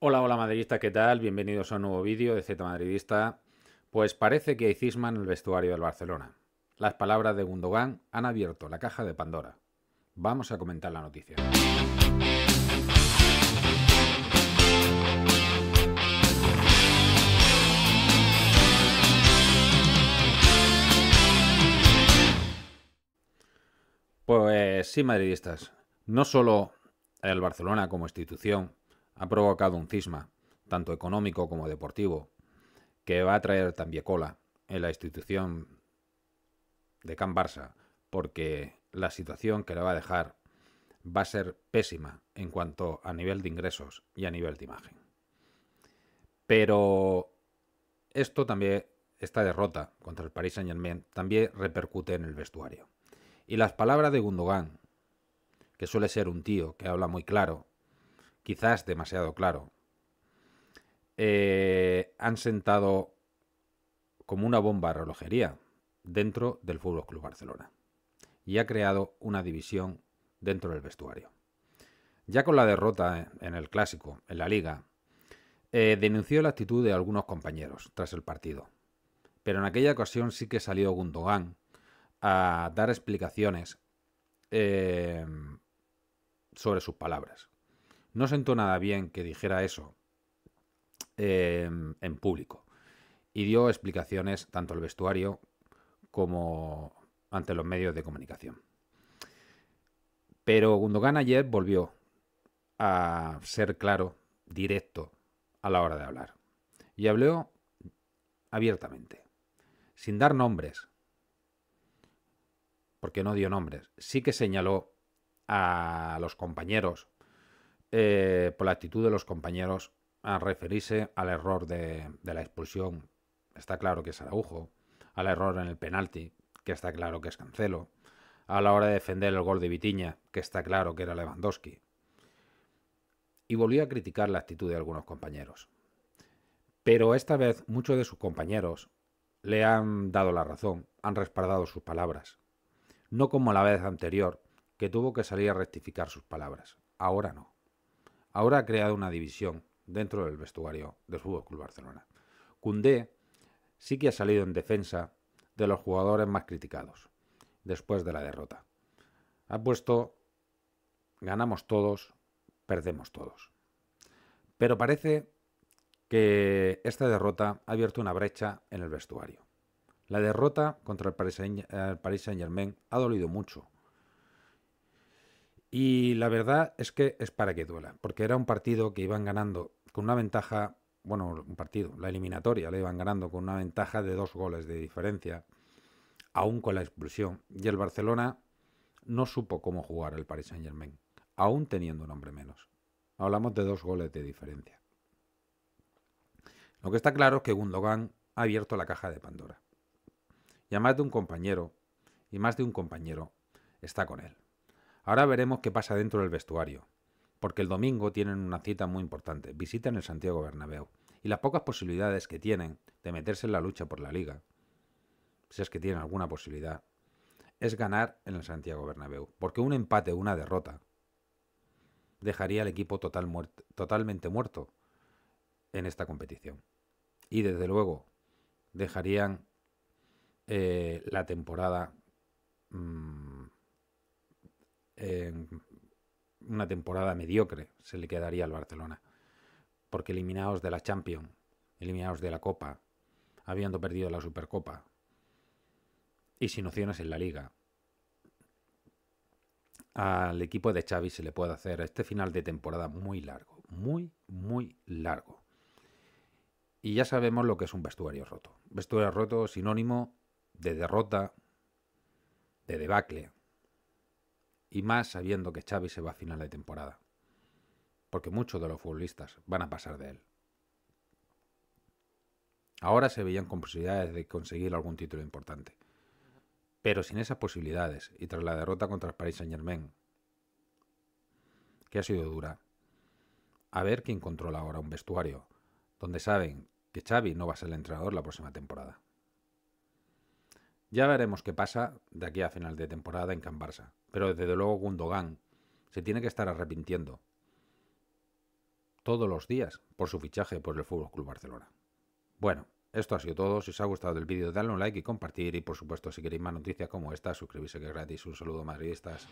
Hola, hola madridistas, ¿qué tal? Bienvenidos a un nuevo vídeo de Z Madridista. Pues parece que hay cisma en el vestuario del Barcelona. Las palabras de Gundogan han abierto la caja de Pandora. Vamos a comentar la noticia. Pues sí, madridistas, no solo el Barcelona como institución ha provocado un cisma, tanto económico como deportivo, que va a traer también cola en la institución de Can Barça, porque la situación que le va a dejar va a ser pésima en cuanto a nivel de ingresos y a nivel de imagen. Pero esto también, esta derrota contra el Paris Saint-Germain, también repercute en el vestuario. Y las palabras de Gundogan, que suele ser un tío que habla muy claro quizás demasiado claro. Eh, han sentado como una bomba relojería dentro del Fútbol Club Barcelona y ha creado una división dentro del vestuario. Ya con la derrota en el clásico, en la liga, eh, denunció la actitud de algunos compañeros tras el partido. Pero en aquella ocasión sí que salió Gundogan a dar explicaciones eh, sobre sus palabras. No sentó nada bien que dijera eso em, en público y dio explicaciones tanto al vestuario como ante los medios de comunicación. Pero Gundogan ayer volvió a ser claro, directo a la hora de hablar. Y habló abiertamente, sin dar nombres, porque no dio nombres. Sí que señaló a los compañeros eh, por la actitud de los compañeros a referirse al error de, la expulsión. Está claro que es Araujo, al error en el penalti, que está claro que es Cancelo, a la hora de defender el gol de Vitiña, que está claro que era Lewandowski. Y volvió a criticar la actitud de algunos compañeros. Pero esta vez muchos de sus compañeros le han dado la razón, han respaldado sus palabras. No como la vez anterior, que tuvo que salir a rectificar sus palabras. Ahora no ahora ha creado una división dentro del vestuario del Fútbol Barcelona. Cundé sí que ha salido en defensa de los jugadores más criticados después de la derrota. Ha puesto ganamos todos, perdemos todos. Pero parece que esta derrota ha abierto una brecha en el vestuario. La derrota contra el Paris Saint-Germain ha dolido mucho y la verdad es que es para que duela, porque era un partido que iban ganando con una ventaja, bueno, un partido, la eliminatoria le iban ganando con una ventaja de dos goles de diferencia, aún con la expulsión. Y el Barcelona no supo cómo jugar el Paris Saint Germain, aún teniendo un hombre menos. Hablamos de dos goles de diferencia. Lo que está claro es que Gundogan ha abierto la caja de Pandora. Y más de un compañero, y más de un compañero, está con él. Ahora veremos qué pasa dentro del vestuario, porque el domingo tienen una cita muy importante, visitan el Santiago Bernabéu, y las pocas posibilidades que tienen de meterse en la lucha por la liga, si es que tienen alguna posibilidad, es ganar en el Santiago Bernabéu, porque un empate una derrota dejaría al equipo totalmente muerto en esta competición. Y desde luego dejarían eh, la temporada mm, una temporada mediocre se le quedaría al Barcelona. Porque eliminados de la Champions, eliminados de la Copa, habiendo perdido la Supercopa y sin opciones en la Liga. Al equipo de Xavi se le puede hacer este final de temporada muy largo, muy, muy largo. Y ya sabemos lo que es un vestuario roto. Vestuario roto sinónimo de derrota, de debacle, y más sabiendo que Xavi se va a final de temporada, porque muchos de los futbolistas van a pasar de él. Ahora se veían con posibilidades de conseguir algún título importante, pero sin esas posibilidades y tras la derrota contra el Paris Saint-Germain, que ha sido dura, a ver quién controla ahora un vestuario, donde saben que Xavi no va a ser el entrenador la próxima temporada. Ya veremos qué pasa de aquí a final de temporada en Can Barça, pero desde luego Gundogan se tiene que estar arrepintiendo todos los días por su fichaje por el Fútbol Club Barcelona. Bueno, esto ha sido todo. Si os ha gustado el vídeo, dadle un like y compartir. Y por supuesto, si queréis más noticias como esta, suscribirse que es gratis. Un saludo madridistas.